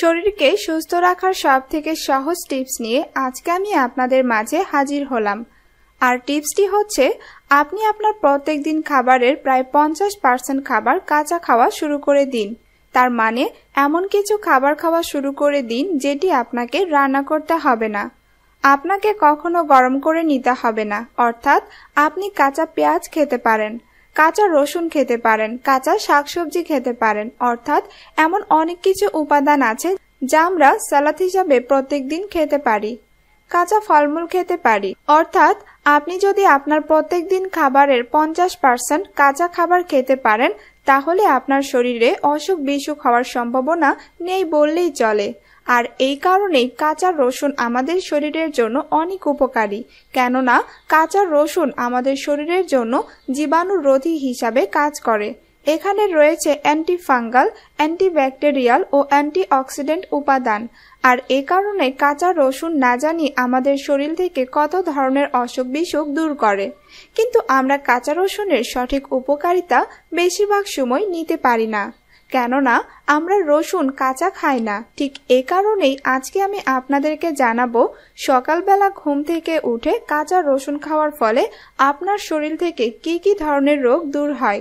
শরীরকে সুস্থ রাখার সব থেকে সহজ টিপস নিয়ে আজকে আমি আপনাদের মাঝে হাজির হলাম আর টিপসটি হচ্ছে আপনি আপনার প্রত্যেক দিন খাবারের প্রায় পঞ্চাশ পার্সেন্ট খাবার কাঁচা খাওয়া শুরু করে দিন তার মানে এমন কিছু খাবার খাওয়া শুরু করে দিন যেটি আপনাকে রান্না করতে হবে না আপনাকে কখনো গরম করে নিতে হবে না অর্থাৎ আপনি কাঁচা পেঁয়াজ খেতে পারেন কাঁচা রসুন খেতে পারেন কাঁচা শাকসবজি খেতে পারেন অর্থাৎ এমন অনেক কিছু উপাদান আছে যা আমরা স্যালাদ হিসাবে প্রত্যেক দিন খেতে পারি কাঁচা ফলমূল খেতে পারি অর্থাৎ আপনি যদি আপনার প্রত্যেক দিন খাবারের পঞ্চাশ পার্সেন্ট কাঁচা খাবার খেতে পারেন তাহলে আপনার শরীরে অসুখ বিসুখ হওয়ার সম্ভাবনা নেই বললেই চলে আর এই কারণেই কাঁচা রসুন আমাদের শরীরের জন্য অনেক উপকারী কেননা কাঁচা রসুন আমাদের শরীরের জন্য জীবাণুরোধী হিসাবে কাজ করে এখানে রয়েছে অ্যান্টিফাঙ্গাল অ্যান্টিব্যাকটেরিয়াল ও অ্যান্টিঅক্সিডেন্ট উপাদান আর এ কারণে কাঁচা রসুন না জানি আমাদের শরীর থেকে কত ধরনের অসুখ বিসুখ দূর করে কিন্তু আমরা কাঁচা রসুনের সঠিক উপকারিতা বেশিরভাগ সময় নিতে পারি না কেননা আমরা রসুন কাঁচা খাই না ঠিক এ কারণেই আজকে আমি আপনাদেরকে জানাবো সকালবেলা ঘুম থেকে উঠে কাঁচা রসুন খাওয়ার ফলে আপনার শরীর থেকে কি কি ধরনের রোগ দূর হয়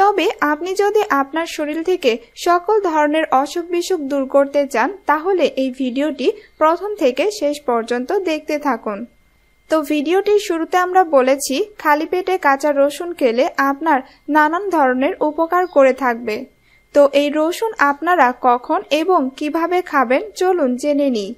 তবে আপনি যদি আপনার শরীর থেকে সকল ধরনের অসুখ বিসুখ দূর করতে চান তাহলে এই ভিডিওটি প্রথম থেকে শেষ পর্যন্ত দেখতে থাকুন তো ভিডিওটির শুরুতে আমরা বলেছি খালি পেটে কাঁচা রসুন খেলে আপনার নানান ধরনের উপকার করে থাকবে তো এই রসুন আপনারা কখন এবং কিভাবে খাবেন চলুন জেনে নিই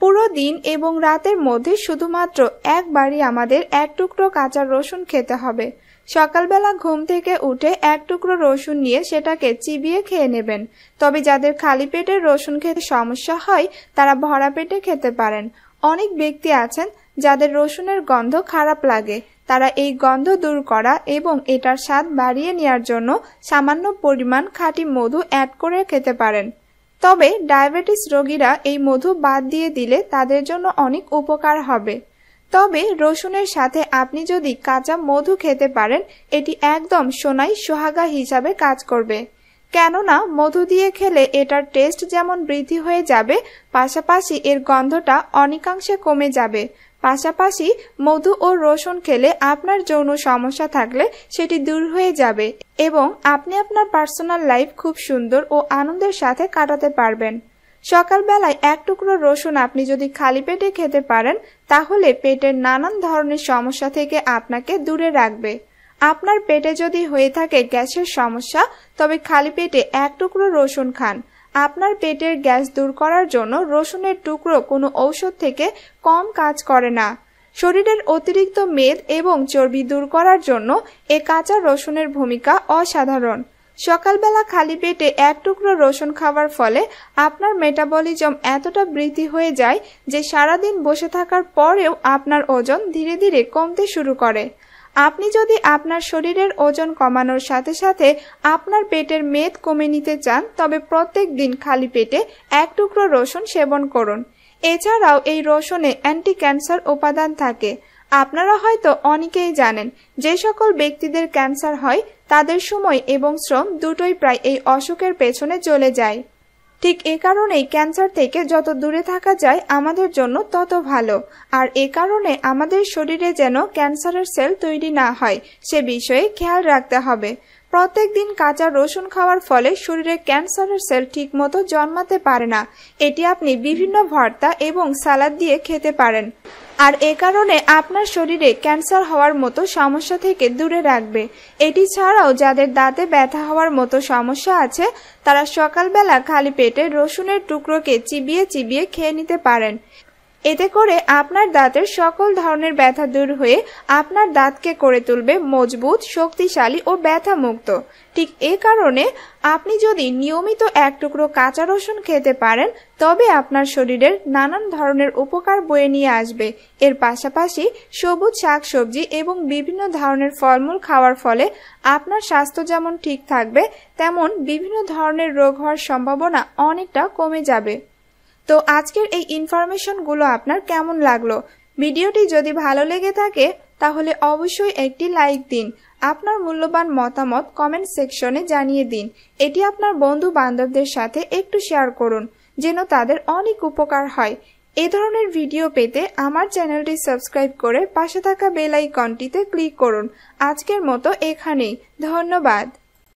পুরো দিন এবং রাতের মধ্যে শুধুমাত্র একবারই আমাদের এক টুকরো কাঁচা রসুন খেতে হবে সকালবেলা ঘুম থেকে উঠে এক টুকরো রসুন নিয়ে সেটাকে চিবিয়ে খেয়ে নেবেন তবে যাদের খালি পেটে রসুন খেতে সমস্যা হয় তারা ভরা পেটে খেতে পারেন অনেক ব্যক্তি আছেন যাদের রসুনের গন্ধ খারাপ লাগে তারা এই গন্ধ দূর করা এবং এটার স্বাদ বাড়িয়ে নেওয়ার জন্য সামান্য পরিমাণ খাঁটি মধু অ্যাড করে খেতে পারেন তবে ডায়াবেটিস রোগীরা এই মধু বাদ দিয়ে দিলে তাদের জন্য অনেক উপকার হবে তবে রসুনের সাথে আপনি যদি কাঁচা মধু খেতে পারেন এটি একদম সোনাই সোহাগা হিসাবে কাজ করবে কেননা মধু দিয়ে খেলে এটার টেস্ট যেমন বৃদ্ধি হয়ে যাবে পাশাপাশি এর গন্ধটা অনেকাংশে কমে যাবে পাশাপাশি মধু ও রসুন খেলে আপনার যৌন সমস্যা থাকলে সেটি দূর হয়ে যাবে এবং আপনি আপনার পার্সোনাল লাইফ খুব সুন্দর ও আনন্দের সাথে কাটাতে পারবেন সকালবেলায় এক টুকরো রসুন আপনি যদি খালি পেটে খেতে পারেন তাহলে পেটের নানান ধরনের সমস্যা থেকে আপনাকে দূরে রাখবে আপনার পেটে যদি হয়ে থাকে গ্যাসের সমস্যা তবে খালি পেটে এক টুকরো রসুন খান আপনার পেটের গ্যাস দূর করার জন্য রসুনের টুকরো কোনো ঔষধ থেকে কম কাজ করে না শরীরের অতিরিক্ত মেদ এবং চর্বি দূর করার জন্য এ কাঁচা রসুনের ভূমিকা অসাধারণ সকালবেলা খালি পেটে এক টুকরো রসুন খাওয়ার ফলে আপনার মেটাবলিজম এতটা বৃদ্ধি হয়ে যায় যে সারাদিন বসে থাকার পরেও আপনার ওজন ধীরে ধীরে কমতে শুরু করে আপনি যদি আপনার শরীরের ওজন কমানোর সাথে সাথে আপনার পেটের মেদ কমে নিতে চান তবে প্রত্যেক দিন খালি পেটে এক টুকরো রসুন সেবন করুন এছাড়াও এই রসুনে অ্যান্টি ক্যান্সার উপাদান থাকে আপনারা হয়তো অনেকেই জানেন যে সকল ব্যক্তিদের ক্যান্সার হয় তাদের সময় এবং শ্রম দুটোই প্রায় এই অসুখের পেছনে চলে যায় ঠিক এ কারণেই ক্যান্সার থেকে যত দূরে থাকা যায় আমাদের জন্য তত ভালো আর এ কারণে আমাদের শরীরে যেন ক্যান্সারের সেল তৈরি না হয় সে বিষয়ে খেয়াল রাখতে হবে প্রত্যেক দিন কাঁচা রসুন খাওয়ার ফলে শরীরে ক্যান্সারের সেল ঠিক মতো জন্মাতে পারে না এটি আপনি বিভিন্ন ভর্তা এবং সালাদ দিয়ে খেতে পারেন আর এ কারণে আপনার শরীরে ক্যান্সার হওয়ার মতো সমস্যা থেকে দূরে রাখবে এটি ছাড়াও যাদের দাঁতে ব্যথা হওয়ার মতো সমস্যা আছে তারা সকালবেলা খালি পেটে রসুনের টুকরোকে চিবিয়ে চিবিয়ে খেয়ে নিতে পারেন এতে করে আপনার দাঁতের সকল ধরনের ব্যথা দূর হয়ে আপনার দাঁতকে করে তুলবে মজবুত শক্তিশালী ও ব্যথা মুক্ত ঠিক এ কারণে আপনি যদি নিয়মিত এক টুকরো কাঁচা রসুন খেতে পারেন তবে আপনার শরীরের নানান ধরনের উপকার বয়ে নিয়ে আসবে এর পাশাপাশি সবুজ শাকসবজি এবং বিভিন্ন ধরনের ফলমূল খাওয়ার ফলে আপনার স্বাস্থ্য যেমন ঠিক থাকবে তেমন বিভিন্ন ধরনের রোগ হওয়ার সম্ভাবনা অনেকটা কমে যাবে তো আজকের এই ইনফরমেশনগুলো আপনার কেমন লাগলো ভিডিওটি যদি ভালো লেগে থাকে তাহলে অবশ্যই একটি লাইক দিন আপনার মূল্যবান মতামত কমেন্ট সেকশনে জানিয়ে দিন এটি আপনার বন্ধু বান্ধবদের সাথে একটু শেয়ার করুন যেন তাদের অনেক উপকার হয় এ ধরনের ভিডিও পেতে আমার চ্যানেলটি সাবস্ক্রাইব করে পাশে থাকা বেল আইকনটিতে ক্লিক করুন আজকের মতো এখানেই ধন্যবাদ